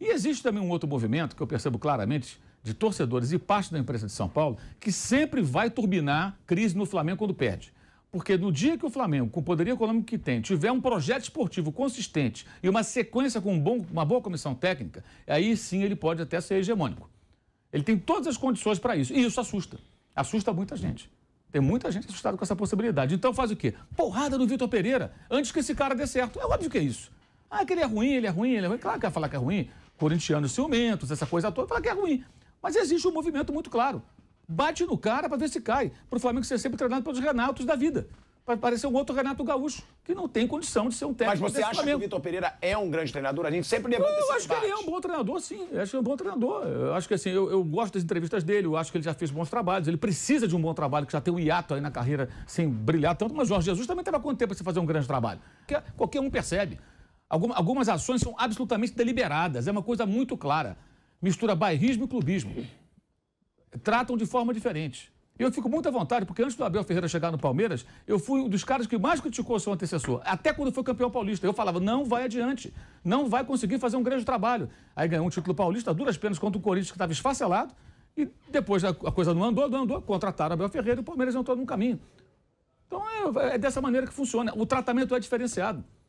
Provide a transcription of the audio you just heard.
E existe também um outro movimento que eu percebo claramente de torcedores e parte da imprensa de São Paulo que sempre vai turbinar crise no Flamengo quando perde. Porque no dia que o Flamengo, com o poderio econômico que tem, tiver um projeto esportivo consistente e uma sequência com um bom, uma boa comissão técnica, aí sim ele pode até ser hegemônico. Ele tem todas as condições para isso. E isso assusta. Assusta muita gente. Tem muita gente assustada com essa possibilidade. Então faz o quê? Porrada no Vitor Pereira antes que esse cara dê certo. É óbvio que é isso. Ah, que ele é ruim, ele é ruim, ele é ruim. Claro que vai falar que é ruim corintianos ciumentos, essa coisa toda, fala que é ruim. Mas existe um movimento muito claro. Bate no cara para ver se cai. Para o Flamengo ser sempre treinado pelos Renatos da vida. Para parecer um outro Renato Gaúcho, que não tem condição de ser um técnico. Mas você acha Flamengo. que o Vitor Pereira é um grande treinador? A gente sempre levanta Eu acho debate. que ele é um bom treinador, sim. Eu acho que é um bom treinador. Eu acho que assim, eu, eu, gosto das entrevistas dele, eu acho que ele já fez bons trabalhos. Ele precisa de um bom trabalho, que já tem um hiato aí na carreira sem brilhar tanto. Mas Jorge Jesus também estava quanto tempo para se fazer um grande trabalho? Qualquer um percebe. Algumas ações são absolutamente deliberadas, é uma coisa muito clara. Mistura bairrismo e clubismo. Tratam de forma diferente. Eu fico muito à vontade, porque antes do Abel Ferreira chegar no Palmeiras, eu fui um dos caras que mais criticou seu antecessor. Até quando foi campeão paulista, eu falava: não vai adiante, não vai conseguir fazer um grande trabalho. Aí ganhou um título paulista, duras penas contra o Corinthians, que estava esfacelado, e depois a coisa não andou, não andou, contrataram Abel Ferreira e o Palmeiras entrou num caminho. Então é, é dessa maneira que funciona. O tratamento é diferenciado.